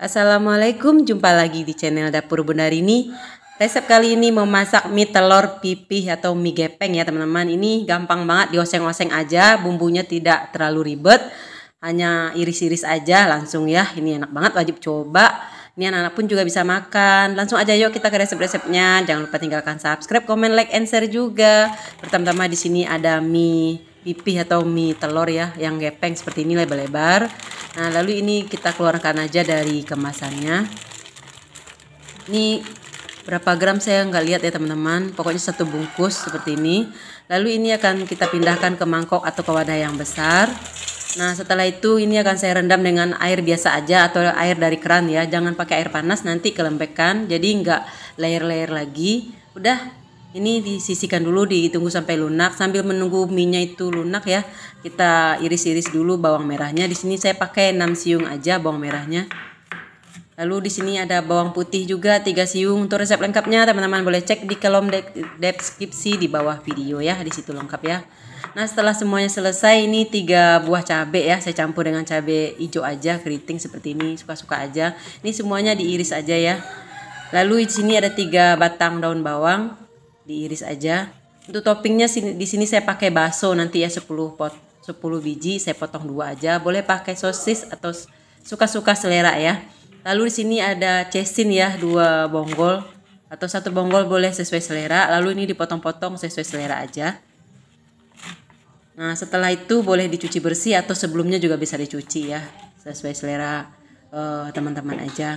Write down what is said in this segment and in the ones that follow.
Assalamualaikum, jumpa lagi di channel Dapur Bunda Rini. Resep kali ini memasak mie telur pipih atau mie gepeng ya teman-teman. Ini gampang banget dioseng-oseng aja, bumbunya tidak terlalu ribet. Hanya iris-iris aja langsung ya. Ini enak banget, wajib coba. Ini anak-anak pun juga bisa makan. Langsung aja yuk kita ke resep-resepnya. Jangan lupa tinggalkan subscribe, komen, like, and share juga. Pertama-tama di sini ada mie pipih atau mie telur ya yang gepeng seperti ini lebar-lebar nah lalu ini kita keluarkan aja dari kemasannya ini berapa gram saya nggak lihat ya teman-teman pokoknya satu bungkus seperti ini lalu ini akan kita pindahkan ke mangkok atau ke wadah yang besar nah setelah itu ini akan saya rendam dengan air biasa aja atau air dari keran ya jangan pakai air panas nanti kelembekan jadi nggak layer-layer lagi udah ini disisikan dulu ditunggu sampai lunak sambil menunggu minyak itu lunak ya kita iris-iris dulu bawang merahnya di sini saya pakai 6 siung aja bawang merahnya lalu di sini ada bawang putih juga 3 siung untuk resep lengkapnya teman-teman boleh cek di kolom deskripsi di bawah video ya di situ lengkap ya nah setelah semuanya selesai ini tiga buah cabai ya saya campur dengan cabai hijau aja keriting seperti ini suka-suka aja ini semuanya diiris aja ya lalu di sini ada tiga batang daun bawang diiris aja untuk toppingnya di sini saya pakai bakso nanti ya 10 pot 10 biji saya potong dua aja boleh pakai sosis atau suka-suka selera ya lalu di sini ada cesin ya dua bonggol atau satu bonggol boleh sesuai selera lalu ini dipotong-potong sesuai selera aja nah setelah itu boleh dicuci bersih atau sebelumnya juga bisa dicuci ya sesuai selera eh, teman-teman uh, teman -teman aja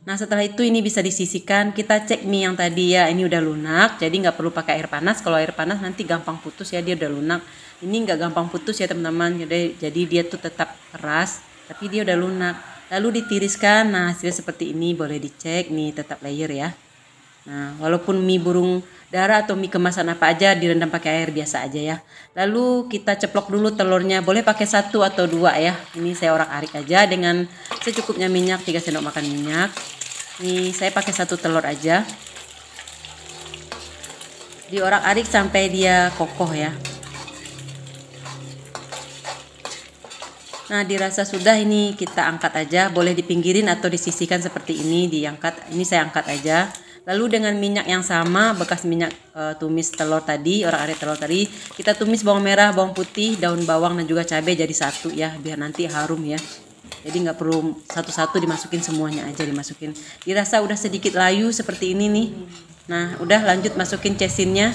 Nah setelah itu ini bisa disisikan Kita cek mie yang tadi ya ini udah lunak. Jadi nggak perlu pakai air panas. Kalau air panas nanti gampang putus ya dia udah lunak. Ini nggak gampang putus ya teman-teman. Jadi, jadi dia tuh tetap keras tapi dia udah lunak. Lalu ditiriskan. Nah hasilnya seperti ini boleh dicek nih tetap layer ya. Nah, walaupun mie burung darah atau mie kemasan apa aja direndam pakai air biasa aja ya. Lalu kita ceplok dulu telurnya. Boleh pakai satu atau dua ya. Ini saya orak-arik aja dengan secukupnya minyak 3 sendok makan minyak. Ini saya pakai satu telur aja. Di Diorak-arik sampai dia kokoh ya. Nah, dirasa sudah ini kita angkat aja. Boleh dipinggirin atau disisihkan seperti ini, diangkat. Ini saya angkat aja. Lalu dengan minyak yang sama, bekas minyak e, tumis telur tadi, orang arit telur tadi, kita tumis bawang merah, bawang putih, daun bawang dan juga cabai jadi satu ya, biar nanti harum ya. Jadi nggak perlu satu-satu dimasukin semuanya aja dimasukin. Dirasa udah sedikit layu seperti ini nih. Nah, udah lanjut masukin cesinnya.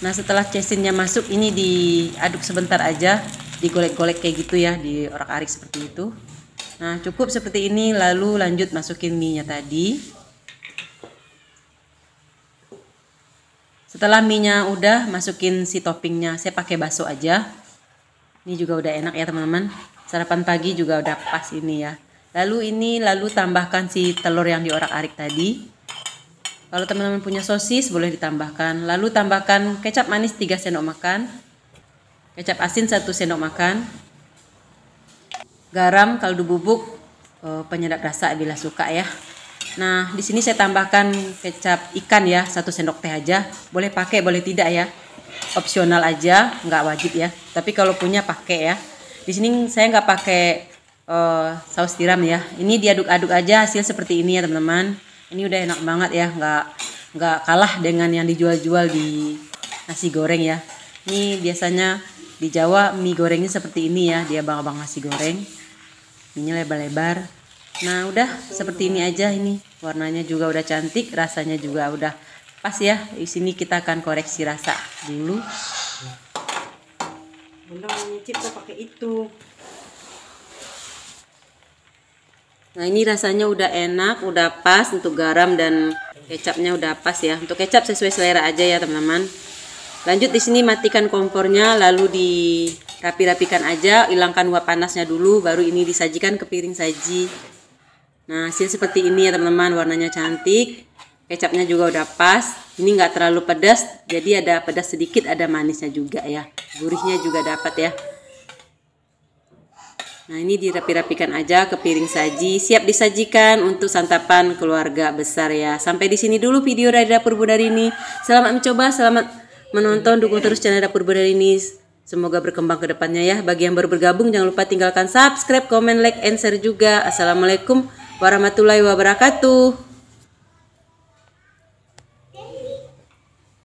Nah, setelah cesinnya masuk ini diaduk sebentar aja, digolek-golek kayak gitu ya, di orak-arik seperti itu. Nah, cukup seperti ini lalu lanjut masukin mie-nya tadi. Setelah mie-nya udah, masukin si toppingnya. Saya pakai bakso aja. Ini juga udah enak ya, teman-teman. Sarapan pagi juga udah pas ini ya. Lalu ini lalu tambahkan si telur yang diorak-arik tadi. Kalau teman-teman punya sosis boleh ditambahkan. Lalu tambahkan kecap manis 3 sendok makan. Kecap asin 1 sendok makan garam, kaldu bubuk, eh, penyedap rasa bila suka ya. Nah, di sini saya tambahkan kecap ikan ya, satu sendok teh aja. Boleh pakai, boleh tidak ya. Opsional aja, nggak wajib ya. Tapi kalau punya pakai ya. Di sini saya nggak pakai uh, saus tiram ya. Ini diaduk-aduk aja hasil seperti ini ya teman-teman. Ini udah enak banget ya, nggak nggak kalah dengan yang dijual-jual di nasi goreng ya. Ini biasanya di Jawa mie gorengnya seperti ini ya, dia bangga-bangga nasi goreng ini lebar-lebar nah udah seperti ini aja ini warnanya juga udah cantik rasanya juga udah pas ya di sini kita akan koreksi rasa dulu bunda nyicip tuh pakai itu nah ini rasanya udah enak udah pas untuk garam dan kecapnya udah pas ya untuk kecap sesuai selera aja ya teman-teman lanjut di sini matikan kompornya lalu di rapi-rapikan aja, hilangkan uap panasnya dulu, baru ini disajikan ke piring saji. Nah, hasil seperti ini ya teman-teman, warnanya cantik, kecapnya juga udah pas. Ini nggak terlalu pedas, jadi ada pedas sedikit, ada manisnya juga ya. Gurihnya juga dapat ya. Nah, ini dirapi-rapikan aja ke piring saji, siap disajikan untuk santapan keluarga besar ya. Sampai di sini dulu video dari Dapur Bunda ini. Selamat mencoba, selamat menonton, dukung terus channel Dapur Bunda ini. Semoga berkembang ke depannya ya. Bagi yang baru bergabung jangan lupa tinggalkan subscribe, komen, like, and share juga. Assalamualaikum warahmatullahi wabarakatuh.